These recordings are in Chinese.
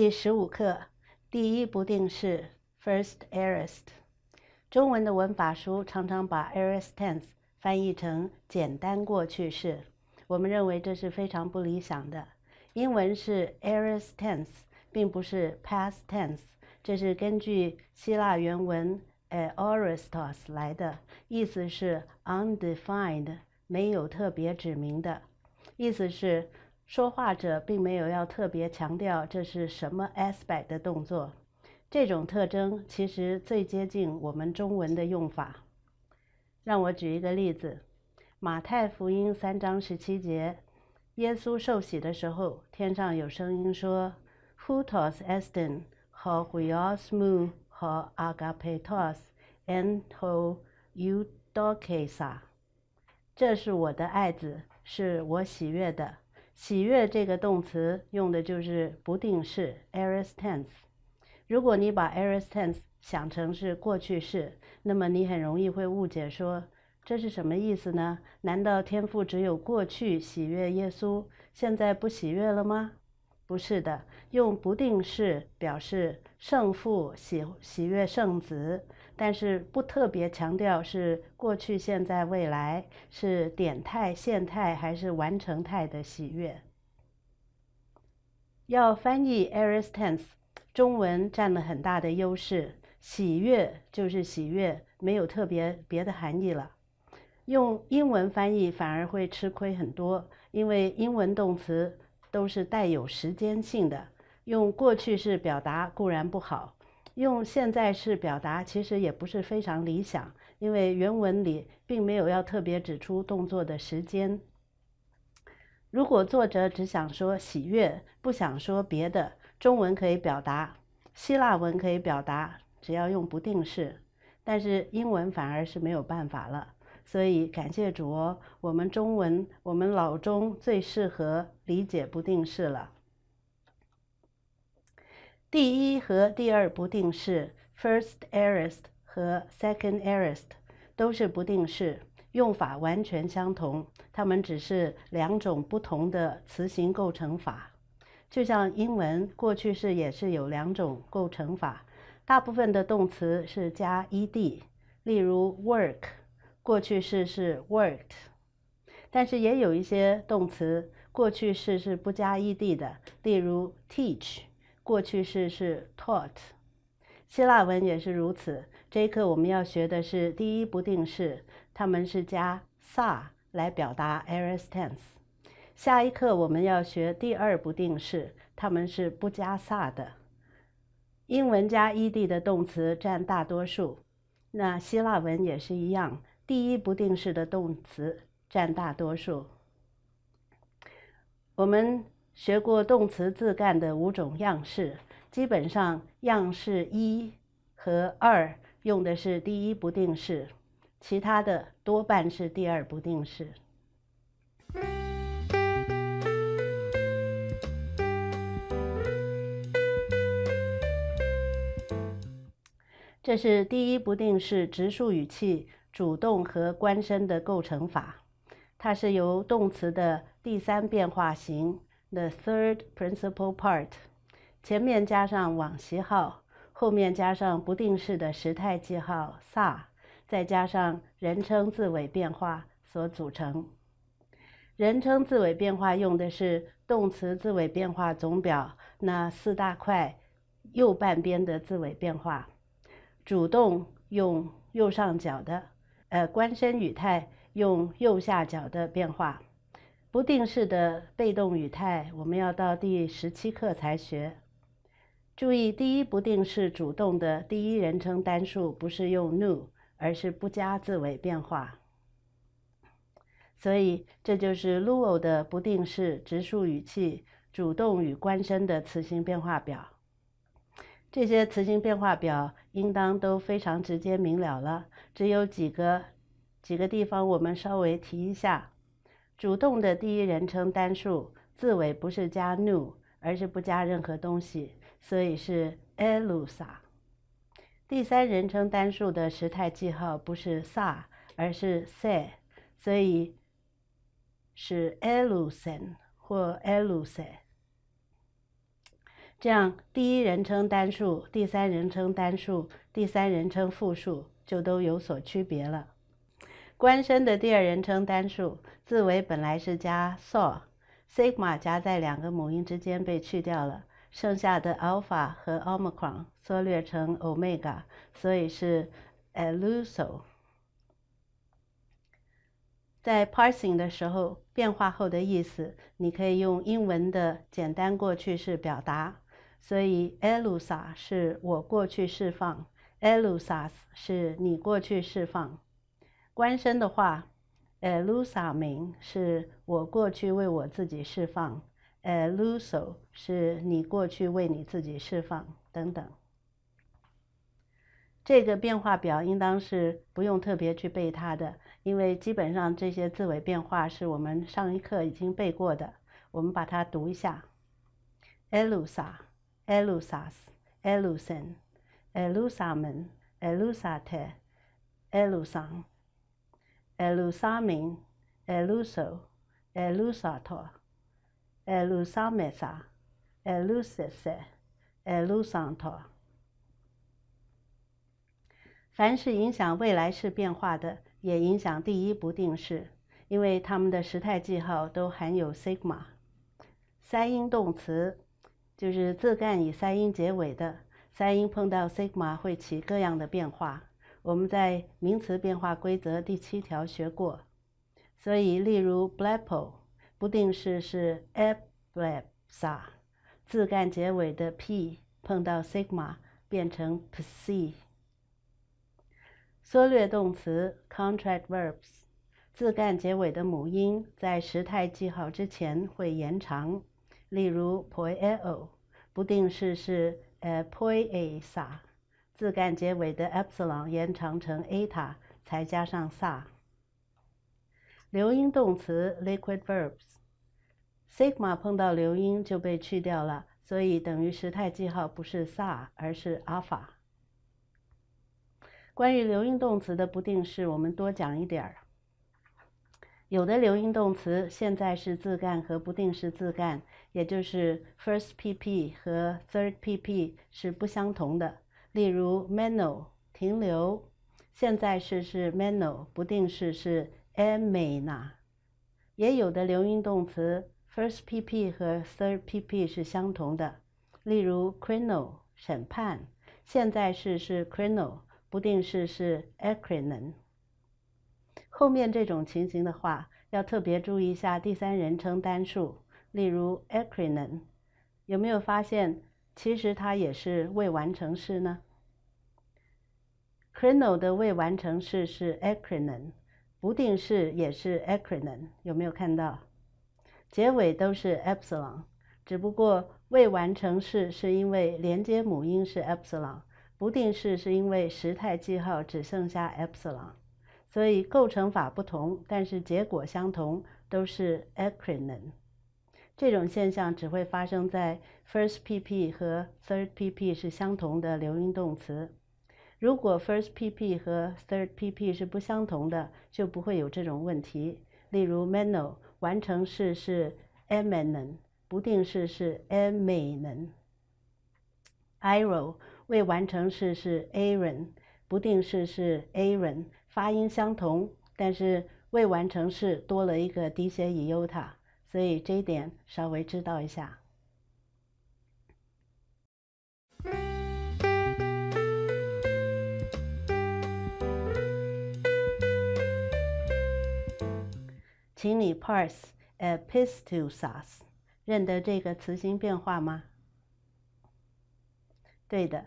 第十五课，第一不定式 first aorist。中文的文法书常常把 aorist tense 翻译成简单过去式，我们认为这是非常不理想的。英文是 aorist tense，并不是 past tense。这是根据希腊原文 aoristos 来的，意思是 undefined，没有特别指明的意思是。说话者并没有要特别强调这是什么 aspect 的动作，这种特征其实最接近我们中文的用法。让我举一个例子，《马太福音》三章十七节，耶稣受洗的时候，天上有声音说：“Hos u t e s t e n ho eusmu o ho agapetos en ho e u d o k e s a 这是我的爱子，是我喜悦的。喜悦这个动词用的就是不定式 e r i s t e n s e 如果你把 e r i s t e n s e 想成是过去式，那么你很容易会误解，说这是什么意思呢？难道天父只有过去喜悦耶稣，现在不喜悦了吗？不是的，用不定式表示圣父喜喜悦圣子。但是不特别强调是过去、现在、未来，是点态、现态还是完成态的喜悦。要翻译 Aristense，中文占了很大的优势，喜悦就是喜悦，没有特别别的含义了。用英文翻译反而会吃亏很多，因为英文动词都是带有时间性的，用过去式表达固然不好。用现在式表达其实也不是非常理想，因为原文里并没有要特别指出动作的时间。如果作者只想说喜悦，不想说别的，中文可以表达，希腊文可以表达，只要用不定式。但是英文反而是没有办法了，所以感谢主哦，我们中文，我们老中最适合理解不定式了。第一和第二不定式，first a r i s t 和 second a r i s t 都是不定式，用法完全相同。它们只是两种不同的词形构成法。就像英文过去式也是有两种构成法，大部分的动词是加 -ed，例如 w o r k 过去式是 worked。但是也有一些动词过去式是不加 -ed 的，例如 teach。过去式是 taught，希腊文也是如此。这一课我们要学的是第一不定式，他们是加 sa 来表达 a r i s t e n s e 下一课我们要学第二不定式，他们是不加 sa 的。英文加 ed 的动词占大多数，那希腊文也是一样，第一不定式的动词占大多数。我们。学过动词自干的五种样式，基本上样式一和二用的是第一不定式，其他的多半是第二不定式。这是第一不定式直述语气主动和关身的构成法，它是由动词的第三变化型。The third principal part，前面加上往昔号，后面加上不定式的时态记号 sa，再加上人称字尾变化所组成。人称字尾变化用的是动词字尾变化总表那四大块右半边的字尾变化，主动用右上角的，呃，官身语态用右下角的变化。不定式的被动语态，我们要到第十七课才学。注意，第一不定式主动的第一人称单数不是用 n o 而是不加字尾变化。所以，这就是 Luo 的不定式直述语气主动与关身的词性变化表。这些词性变化表应当都非常直接明了了，只有几个几个地方我们稍微提一下。主动的第一人称单数，字尾不是加 nu，而是不加任何东西，所以是 Elusa。第三人称单数的时态记号不是 sa，而是 se，所以是 Elusen 或 e l u s e 这样，第一人称单数、第三人称单数、第三人称复数就都有所区别了。官身的第二人称单数字尾本来是加 s σ，sigma 夹在两个母音之间被去掉了，剩下的 alpha 和 o m i c r o n 缩略成 omega，所以是 eluso。在 parsing 的时候，变化后的意思你可以用英文的简单过去式表达，所以 elusa 是我过去释放，elusas 是你过去释放。官身的话，elusamen 是我过去为我自己释放 e l u s o 是你过去为你自己释放，等等。这个变化表应当是不用特别去背它的，因为基本上这些字尾变化是我们上一课已经背过的。我们把它读一下：elusa、elusas、elusen、elusamen、elusate、elusang。elusamine, l u s o elusator, elusamesa, elusese, elusanto。凡是影响未来式变化的，也影响第一不定式，因为它们的时态记号都含有 sigma。三音动词就是自干以三音结尾的，三音碰到 sigma 会起各样的变化。我们在名词变化规则第七条学过，所以例如 blepo，不定式是 blepsa，字干结尾的 p 碰到 sigma 变成 psi。缩略动词 contract verbs，字干结尾的母音在时态记号之前会延长，例如 poelo，不定式是 poesa。字干结尾的 epsilon 延长成 eta，才加上 sa。流音动词 liquid verbs，sigma 碰到流音就被去掉了，所以等于时态记号不是 sa 而是 alpha。关于流音动词的不定式，我们多讲一点儿。有的流音动词现在是自干和不定式自干，也就是 first pp 和 third pp 是不相同的。例如，meno 停留，现在式是 meno，不定式是 mena。也有的留音动词 first pp 和 third pp 是相同的，例如 crino 审判，现在式是 crino，不定式是 acrinon。后面这种情形的话，要特别注意一下第三人称单数，例如 acrinon，有没有发现？其实它也是未完成式呢。k e i n o l 的未完成式是 acronym，不定式也是 acronym，有没有看到？结尾都是 epsilon，只不过未完成式是因为连接母音是 epsilon，不定式是因为时态记号只剩下 epsilon，所以构成法不同，但是结果相同，都是 acronym。这种现象只会发生在 first pp 和 third pp 是相同的留音动词。如果 first pp 和 third pp 是不相同的，就不会有这种问题。例如，mano 完成式是 m a n e n 不定式是 manen。iro 未完成式是 a r o n 不定式是 a r o n 发音相同，但是未完成式多了一个 deu ta。所以这一点稍微知道一下。请你 parse a pistil s。认得这个词形变化吗？对的，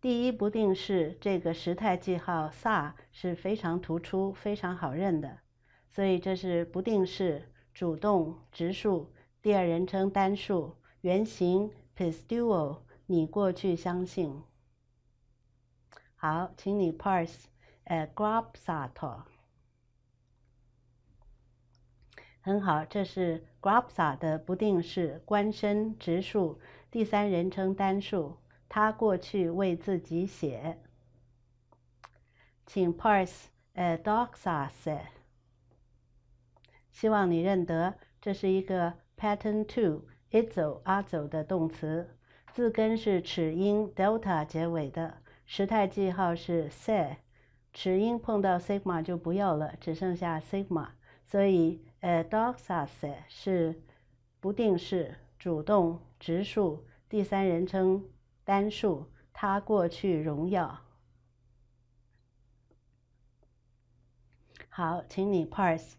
第一不定式这个时态记号 s a 是非常突出、非常好认的，所以这是不定式。主动直述第二人称单数原型 pastuo，你过去相信。好，请你 parse 呃 grapso，a 很好，这是 g r a p s a 的不定式官身直述第三人称单数，他过去为自己写。请 parse 呃 d o a s a 希望你认得，这是一个 pattern to itzel a 的动词，字根是齿音 delta 结尾的，时态记号是 se，齿音碰到 sigma 就不要了，只剩下 sigma，所以 adoxas 是不定式主动直述第三人称单数，他过去荣耀。好，请你 parse。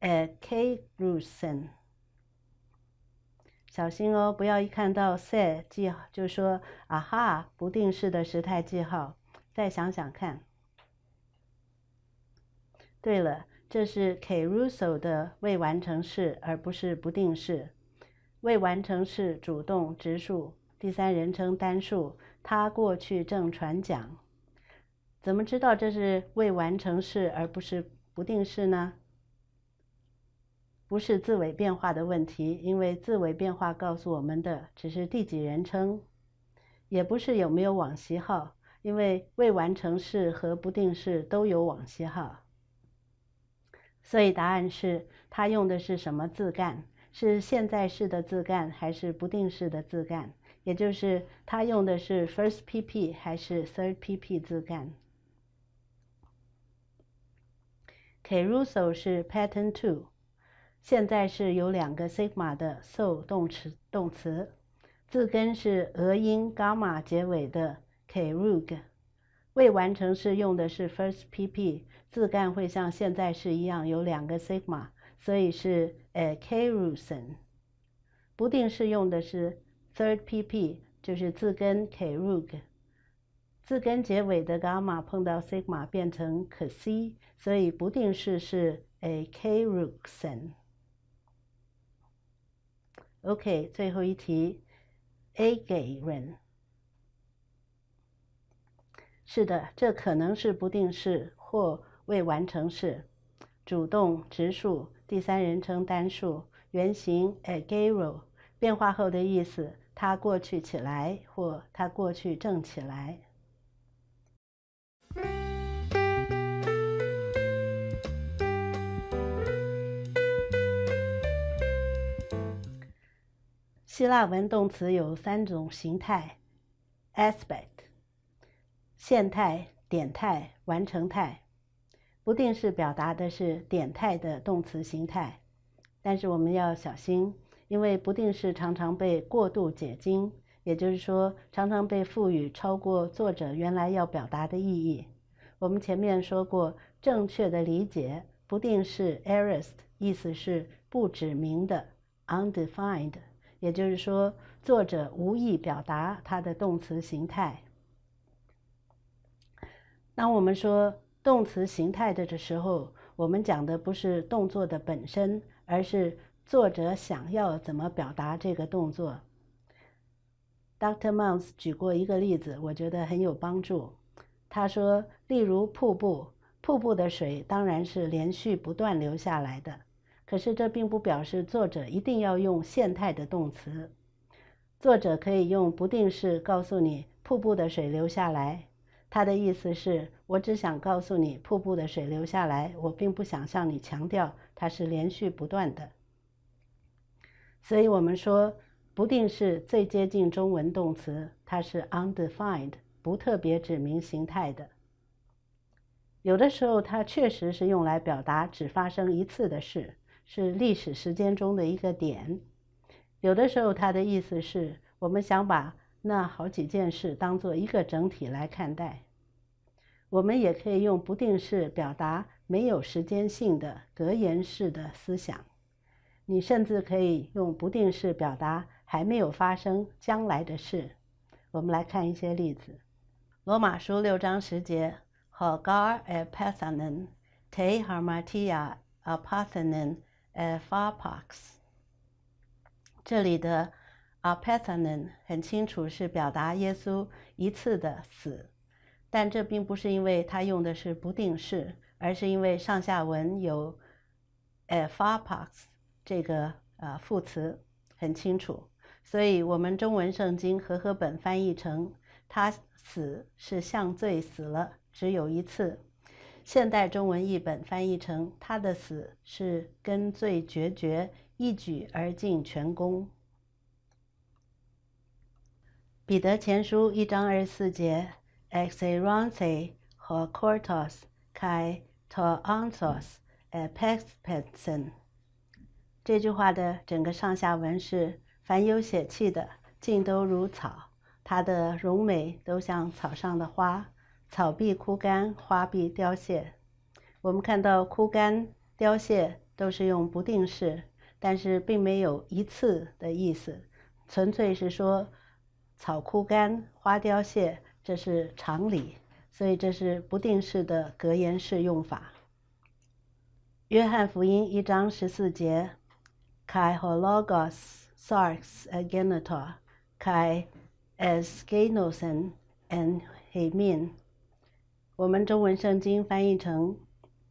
A K. r u s s n 小心哦，不要一看到 “say” 记号就说“啊哈”，不定式的时态记号。再想想看。对了，这是 K. Russo 的未完成式，而不是不定式。未完成式，主动，直树，第三人称单数，他过去正传讲。怎么知道这是未完成式而不是不定式呢？不是字尾变化的问题，因为字尾变化告诉我们的只是第几人称，也不是有没有往昔号，因为未完成式和不定式都有往昔号。所以答案是他用的是什么字干？是现在式的字干还是不定式的字干？也就是他用的是 first P P 还是 third P P 字干 k a r u s o 是 pattern two。现在是有两个 sigma 的受动词动词，字根是俄音伽马结尾的 k r u g 未完成式用的是 first pp，字干会像现在是一样有两个 sigma，所以是 a k r u s e n 不定式用的是 third pp，就是字根 k r u g 字根结尾的伽马碰到 sigma 变成可西，所以不定式是 a k r u s e n OK，最后一题，agirn。是的，这可能是不定式或未完成式，主动、直述、第三人称单数，原型 a g i r e 变化后的意思，他过去起来或他过去正起来。希腊文动词有三种形态：aspect、现态、点态、完成态。不定式表达的是点态的动词形态，但是我们要小心，因为不定式常常被过度解经，也就是说，常常被赋予超过作者原来要表达的意义。我们前面说过，正确的理解不定式 arist 意思是不指明的，undefined。也就是说，作者无意表达他的动词形态。当我们说动词形态的的时候，我们讲的不是动作的本身，而是作者想要怎么表达这个动作。Dr. Mounce 举过一个例子，我觉得很有帮助。他说，例如瀑布，瀑布的水当然是连续不断流下来的。可是这并不表示作者一定要用现态的动词，作者可以用不定式告诉你瀑布的水流下来。他的意思是我只想告诉你瀑布的水流下来，我并不想向你强调它是连续不断的。所以，我们说不定式最接近中文动词，它是 undefined，不特别指明形态的。有的时候，它确实是用来表达只发生一次的事。是历史时间中的一个点。有的时候，它的意思是我们想把那好几件事当做一个整体来看待。我们也可以用不定式表达没有时间性的格言式的思想。你甚至可以用不定式表达还没有发生将来的事。我们来看一些例子：罗马书六章十节 h o g a r e p a s s n e n te harmatia passenin。” a f a r pax。这里的 a pethanen 很清楚是表达耶稣一次的死，但这并不是因为他用的是不定式，而是因为上下文有 a far pax 这个啊副词很清楚，所以我们中文圣经和合本翻译成他死是像罪死了只有一次。现代中文译本翻译成：“他的死是根最决绝，一举而尽全功。”《彼得前书》一章二十四节：“Exerunt e 和 cortos 开 a to a n t o s e p e s p e t s o n 这句话的整个上下文是：“凡有血气的，尽都如草；他的荣美都像草上的花。”草必枯干，花必凋谢。我们看到枯干、凋谢都是用不定式，但是并没有一次的意思，纯粹是说草枯干、花凋谢，这是常理。所以这是不定式的格言式用法。约翰福音一章十四节 k a o l o g o s s a r σ agenator, k a i e s ὶ e n o s ν n and h ν m e ί n 我们中文圣经翻译成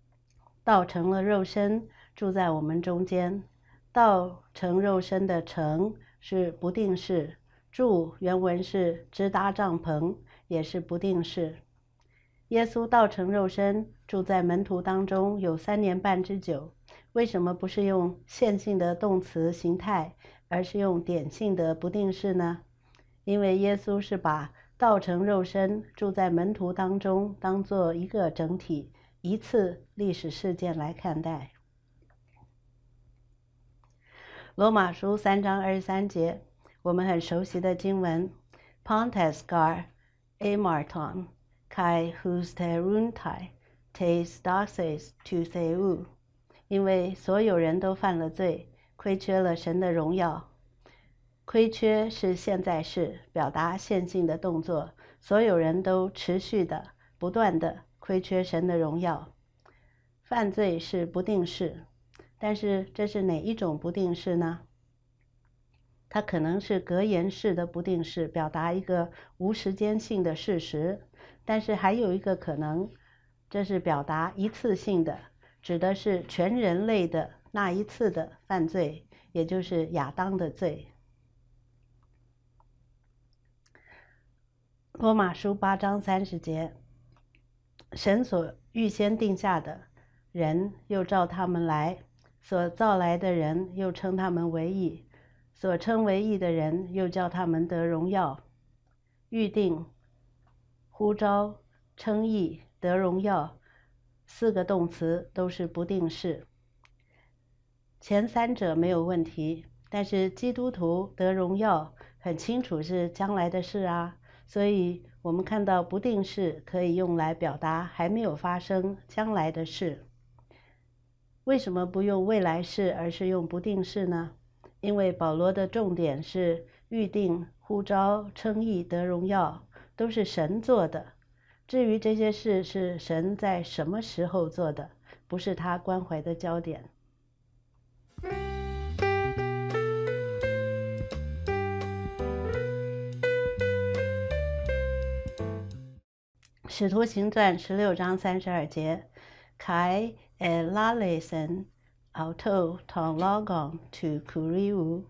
“道成了肉身，住在我们中间。”“道成肉身”的“成”是不定式，“住”原文是“直搭帐篷”，也是不定式。耶稣道成肉身，住在门徒当中有三年半之久。为什么不是用线性的动词形态，而是用点性的不定式呢？因为耶稣是把道成肉身，住在门徒当中，当做一个整体，一次历史事件来看待。罗马书三章二十三节，我们很熟悉的经文：Pontes car, amarton, k a i h u s t e r u n t a i t e s d o s e s tu seu，因为所有人都犯了罪，亏缺了神的荣耀。亏缺是现在式，表达线性的动作。所有人都持续的、不断的亏缺神的荣耀。犯罪是不定式，但是这是哪一种不定式呢？它可能是格言式的不定式，表达一个无时间性的事实。但是还有一个可能，这是表达一次性的，指的是全人类的那一次的犯罪，也就是亚当的罪。罗马书八章三十节：神所预先定下的，人又召他们来，所造来的人又称他们为义，所称为义的人又叫他们得荣耀。预定、呼召、称义、得荣耀，四个动词都是不定式。前三者没有问题，但是基督徒得荣耀，很清楚是将来的事啊。所以，我们看到不定式可以用来表达还没有发生将来的事。为什么不用未来式，而是用不定式呢？因为保罗的重点是预定、呼召、称义得荣耀，都是神做的。至于这些事是神在什么时候做的，不是他关怀的焦点。《使徒行传》十六章三十二节 k a i elalison a u t of t l o g o n to k u r i u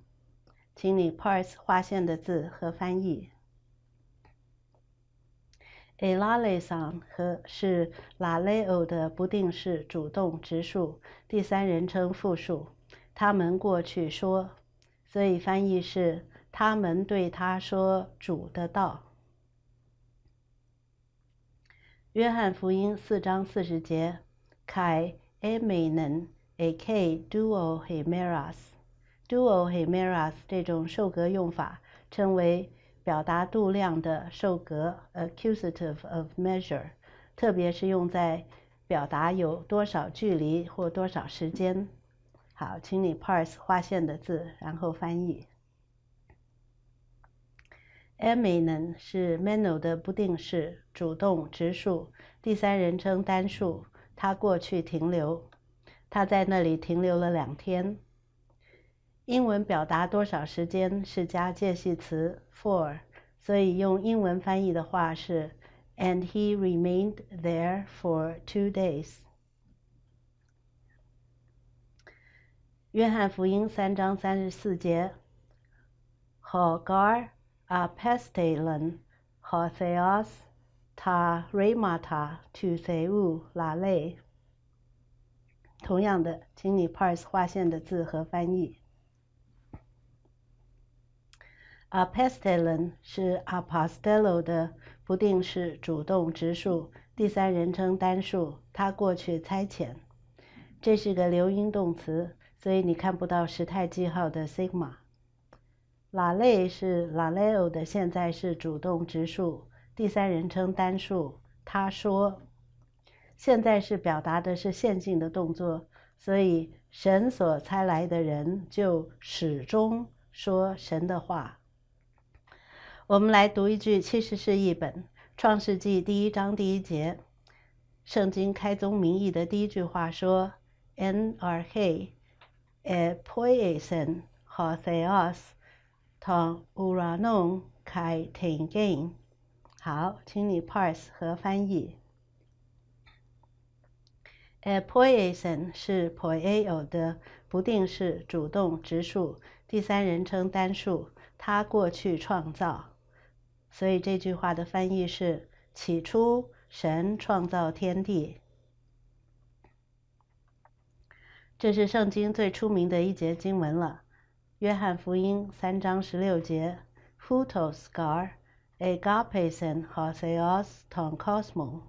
请你 p a t s e 划线的字和翻译。elalison 和是 laleo 的不定式主动直述第三人称复数，他们过去说，所以翻译是他们对他说主的道。约翰福音四章四十节 k a i eminen ak d u ο ῦ λ ο ι ἐμερας，δοῦλοι ἐ 这种受格用法称为表达度量的受格 （accusative of measure），特别是用在表达有多少距离或多少时间。好，请你 parse 划线的字，然后翻译。Emine 是 meno 的不定式，主动、直述、第三人称单数，他过去停留，他在那里停留了两天。英文表达多少时间是加介系词 for，所以用英文翻译的话是，and he remained there for two days。约翰福音三章三十四节，g a r a p e s t e l e n hortheos ta remata tou seou lale。同样的，请你 parse 划线的字和翻译。a p e s t e l e n 是 apostello 的不定式主动直述第三人称单数，他过去差遣。这是个留音动词，所以你看不到时态记号的 sigma。la le 是 la leo 的现在是主动直述第三人称单数，他说，现在是表达的是线性的动作，所以神所猜来的人就始终说神的话。我们来读一句其实是一本《创世纪》第一章第一节，圣经开宗明义的第一句话说：“N R H E a POIEN s H O THEOS。” uranon kai to n g g 开天 n 好，请你 parse 和翻译。a p o i s o n 是 p o i o 的不定式主动直述第三人称单数，他过去创造。所以这句话的翻译是：起初神创造天地。这是圣经最出名的一节经文了。约翰福音三章十六节 p h o t o s γ a r a g a p η s ε n ἅ s s e ς τ t o n ό o s m o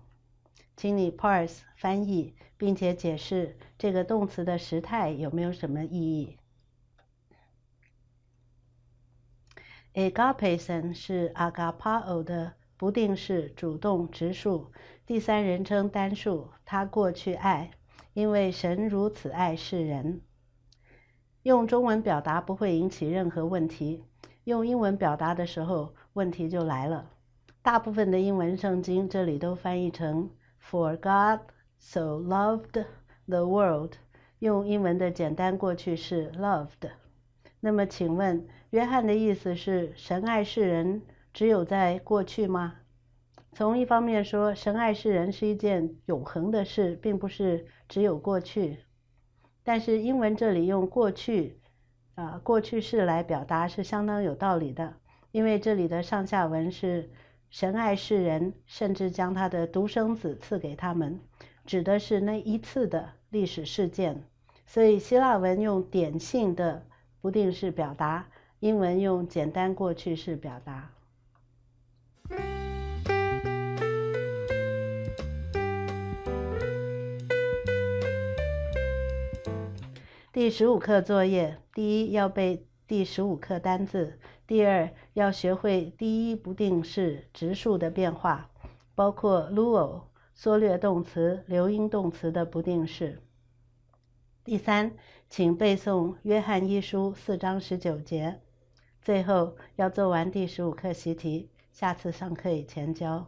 请你 pause 翻译，并且解释这个动词的时态有没有什么意义。a g a p e s e n 是 agapao 的不定式主动直述第三人称单数，他过去爱，因为神如此爱世人。用中文表达不会引起任何问题。用英文表达的时候，问题就来了。大部分的英文圣经这里都翻译成 "For God so loved the world"，用英文的简单过去式 "loved"。那么，请问约翰的意思是神爱世人只有在过去吗？从一方面说，神爱世人是一件永恒的事，并不是只有过去。但是英文这里用过去，啊过去式来表达是相当有道理的，因为这里的上下文是神爱世人，甚至将他的独生子赐给他们，指的是那一次的历史事件，所以希腊文用典型的不定式表达，英文用简单过去式表达。第十五课作业：第一要背第十五课单字；第二要学会第一不定式直数的变化，包括 luo 缩略动词、流音动词的不定式；第三，请背诵《约翰一书》四章十九节；最后要做完第十五课习题，下次上课以前交。